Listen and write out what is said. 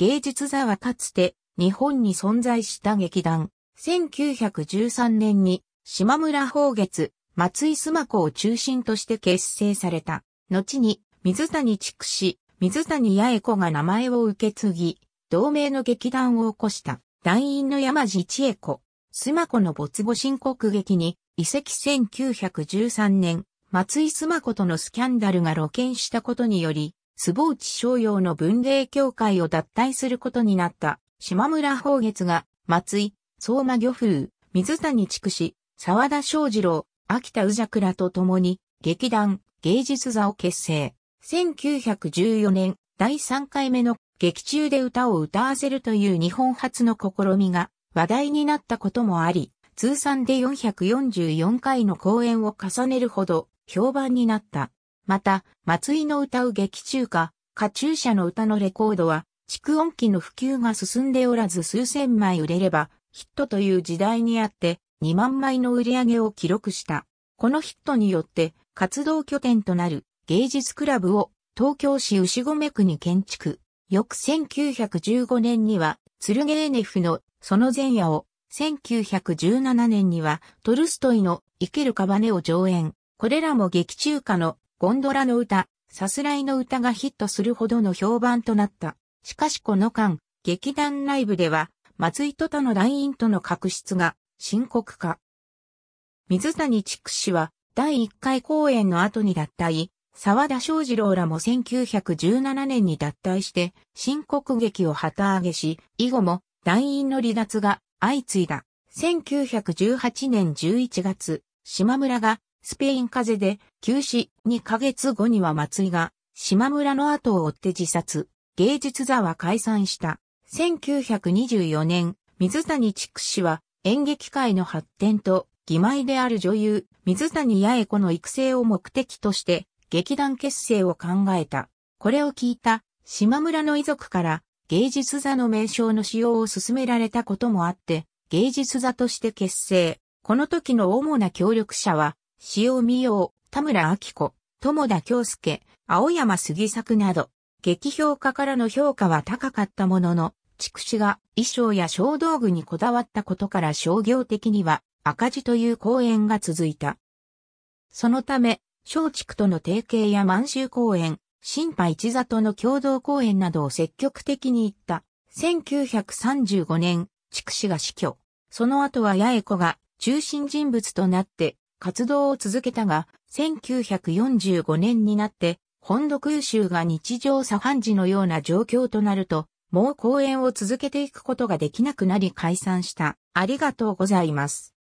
芸術座はかつて日本に存在した劇団。1913年に島村宝月、松井須磨子を中心として結成された。後に水谷畜氏、水谷八重子が名前を受け継ぎ、同名の劇団を起こした。団員の山地千恵子、須磨子の没後申告劇に遺跡1913年、松井須磨子とのスキャンダルが露見したことにより、坪内商用の文芸協会を脱退することになった島村宝月が松井、相馬漁風、水谷畜紫、沢田昌二郎、秋田宇桜と共に劇団芸術座を結成。1914年第3回目の劇中で歌を歌わせるという日本初の試みが話題になったこともあり、通算で444回の公演を重ねるほど評判になった。また、松井の歌う劇中歌、歌中者の歌のレコードは、蓄音機の普及が進んでおらず数千枚売れれば、ヒットという時代にあって、2万枚の売り上げを記録した。このヒットによって、活動拠点となる芸術クラブを東京市牛込区に建築。翌1915年には、ツルゲーネフのその前夜を、1917年にはトルストイの生けるカバネを上演。これらも劇中歌のゴンドラの歌、さすらいの歌がヒットするほどの評判となった。しかしこの間、劇団内部では、松井と他の団員との確執が深刻化。水谷畜氏は、第1回公演の後に脱退、沢田翔二郎らも1917年に脱退して、深刻劇を旗揚げし、以後も、団員の離脱が相次いだ。1918年11月、島村がスペイン風邪で休止2ヶ月後には松井が島村の後を追って自殺、芸術座は解散した。1924年、水谷畜氏は演劇界の発展と義妹である女優、水谷八重子の育成を目的として劇団結成を考えた。これを聞いた島村の遺族から芸術座の名称の使用を勧められたこともあって、芸術座として結成。この時の主な協力者は、塩見洋、田村明子、友田京介、青山杉作など、劇評家からの評価は高かったものの、筑紫が衣装や小道具にこだわったことから商業的には赤字という公演が続いた。そのため、松竹との提携や満州公演、新派一里の共同公演などを積極的に行った。1935年、筑紫が死去。その後は八重子が中心人物となって活動を続けたが、1945年になって、本土空襲が日常茶飯事のような状況となると、もう公演を続けていくことができなくなり解散した。ありがとうございます。